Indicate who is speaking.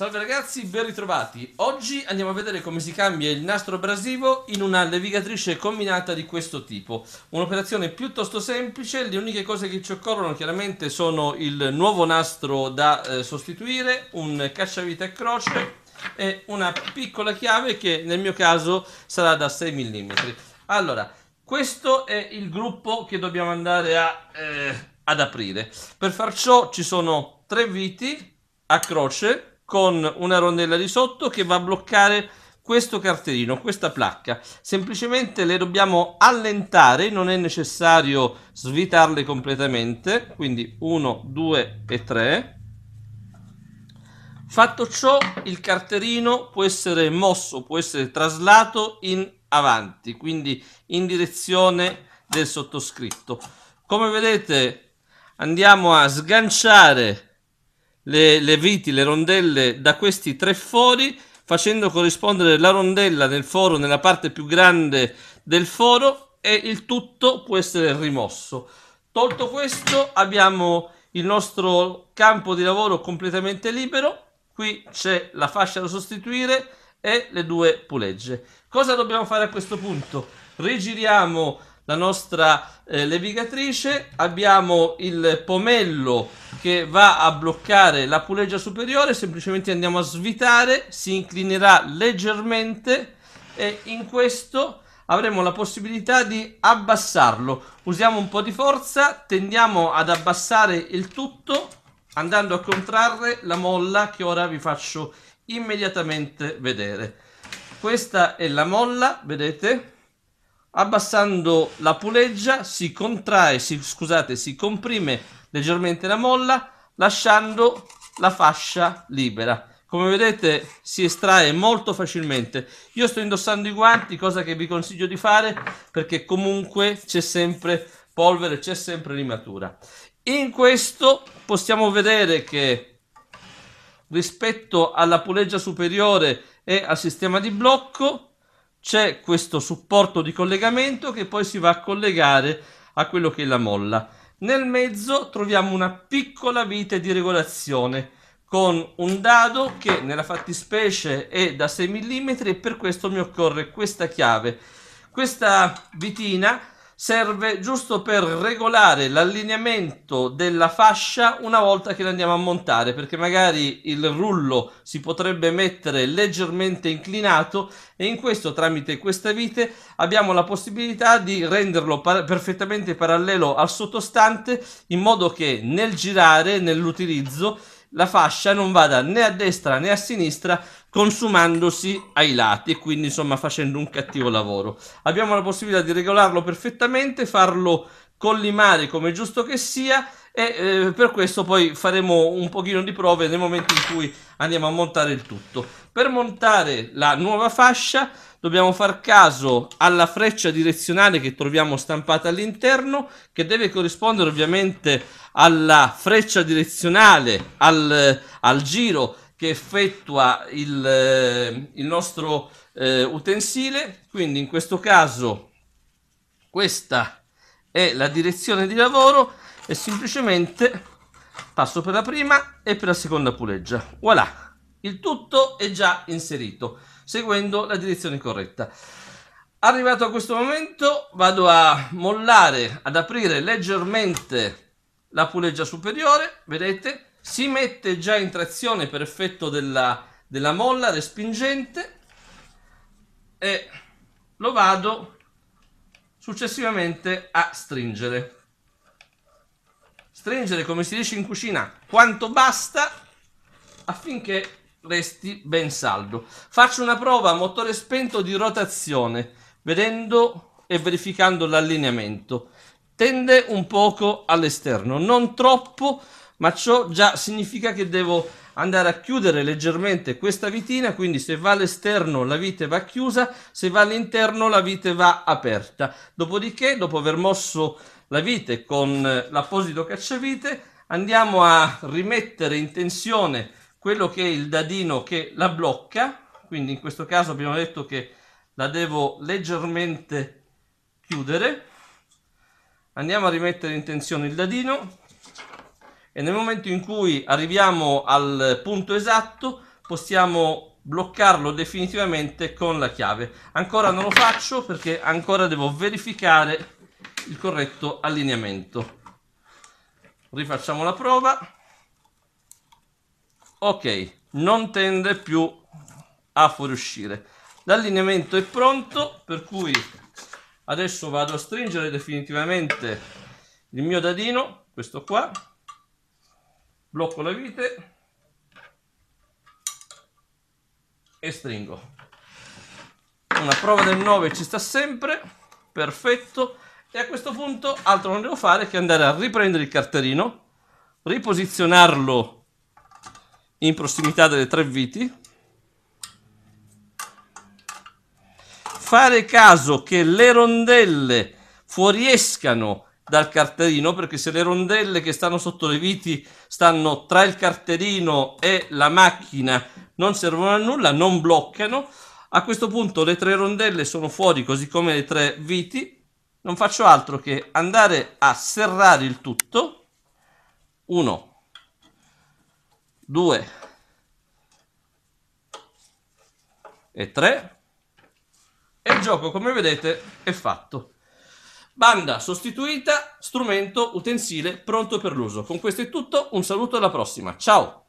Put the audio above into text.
Speaker 1: Salve ragazzi, ben ritrovati. Oggi andiamo a vedere come si cambia il nastro abrasivo in una levigatrice combinata di questo tipo. Un'operazione piuttosto semplice, le uniche cose che ci occorrono chiaramente sono il nuovo nastro da eh, sostituire, un cacciavite a croce e una piccola chiave che nel mio caso sarà da 6 mm. Allora, questo è il gruppo che dobbiamo andare a, eh, ad aprire. Per far ciò ci sono tre viti a croce con una rondella di sotto che va a bloccare questo cartellino, questa placca. Semplicemente le dobbiamo allentare, non è necessario svitarle completamente, quindi 1, 2 e 3. Fatto ciò, il carterino può essere mosso, può essere traslato in avanti, quindi in direzione del sottoscritto. Come vedete, andiamo a sganciare le, le viti, le rondelle da questi tre fori facendo corrispondere la rondella nel foro nella parte più grande del foro e il tutto può essere rimosso. Tolto questo abbiamo il nostro campo di lavoro completamente libero, qui c'è la fascia da sostituire e le due pulegge. Cosa dobbiamo fare a questo punto? Rigiriamo la nostra eh, levigatrice, abbiamo il pomello che va a bloccare la puleggia superiore, semplicemente andiamo a svitare, si inclinerà leggermente e in questo avremo la possibilità di abbassarlo. Usiamo un po' di forza, tendiamo ad abbassare il tutto andando a contrarre la molla che ora vi faccio immediatamente vedere. Questa è la molla, vedete? abbassando la puleggia si contrae, si, scusate, si comprime leggermente la molla lasciando la fascia libera. Come vedete si estrae molto facilmente. Io sto indossando i guanti, cosa che vi consiglio di fare perché comunque c'è sempre polvere, c'è sempre limatura. In questo possiamo vedere che rispetto alla puleggia superiore e al sistema di blocco c'è questo supporto di collegamento che poi si va a collegare a quello che è la molla. Nel mezzo troviamo una piccola vite di regolazione con un dado che nella fattispecie è da 6 mm e per questo mi occorre questa chiave. Questa vitina serve giusto per regolare l'allineamento della fascia una volta che la andiamo a montare perché magari il rullo si potrebbe mettere leggermente inclinato e in questo tramite questa vite abbiamo la possibilità di renderlo par perfettamente parallelo al sottostante in modo che nel girare nell'utilizzo la fascia non vada né a destra né a sinistra consumandosi ai lati e quindi insomma facendo un cattivo lavoro. Abbiamo la possibilità di regolarlo perfettamente, farlo collimare come giusto che sia e eh, per questo poi faremo un pochino di prove nel momento in cui andiamo a montare il tutto. Per montare la nuova fascia dobbiamo far caso alla freccia direzionale che troviamo stampata all'interno che deve corrispondere ovviamente alla freccia direzionale, al, al giro che effettua il, eh, il nostro eh, utensile, quindi in questo caso questa è la direzione di lavoro e semplicemente passo per la prima e per la seconda puleggia. Voilà, il tutto è già inserito seguendo la direzione corretta. Arrivato a questo momento vado a mollare, ad aprire leggermente la puleggia superiore, vedete? si mette già in trazione per effetto della, della molla respingente e lo vado successivamente a stringere. Stringere, come si dice in cucina, quanto basta affinché resti ben saldo. Faccio una prova a motore spento di rotazione, vedendo e verificando l'allineamento. Tende un poco all'esterno, non troppo, ma ciò già significa che devo andare a chiudere leggermente questa vitina, quindi se va all'esterno la vite va chiusa, se va all'interno la vite va aperta. Dopodiché, dopo aver mosso la vite con eh, l'apposito cacciavite, andiamo a rimettere in tensione quello che è il dadino che la blocca, quindi in questo caso abbiamo detto che la devo leggermente chiudere. Andiamo a rimettere in tensione il dadino, e nel momento in cui arriviamo al punto esatto possiamo bloccarlo definitivamente con la chiave. Ancora non lo faccio perché ancora devo verificare il corretto allineamento. Rifacciamo la prova. Ok, non tende più a fuoriuscire. L'allineamento è pronto, per cui adesso vado a stringere definitivamente il mio dadino, questo qua, blocco la vite e stringo una prova del 9 ci sta sempre perfetto e a questo punto altro non devo fare che andare a riprendere il carterino riposizionarlo in prossimità delle tre viti fare caso che le rondelle fuoriescano dal carterino perché se le rondelle che stanno sotto le viti stanno tra il carterino e la macchina non servono a nulla, non bloccano. A questo punto le tre rondelle sono fuori così come le tre viti. Non faccio altro che andare a serrare il tutto. 1, 2 e 3. E il gioco, come vedete, è fatto. Banda sostituita, strumento, utensile pronto per l'uso. Con questo è tutto, un saluto e alla prossima. Ciao!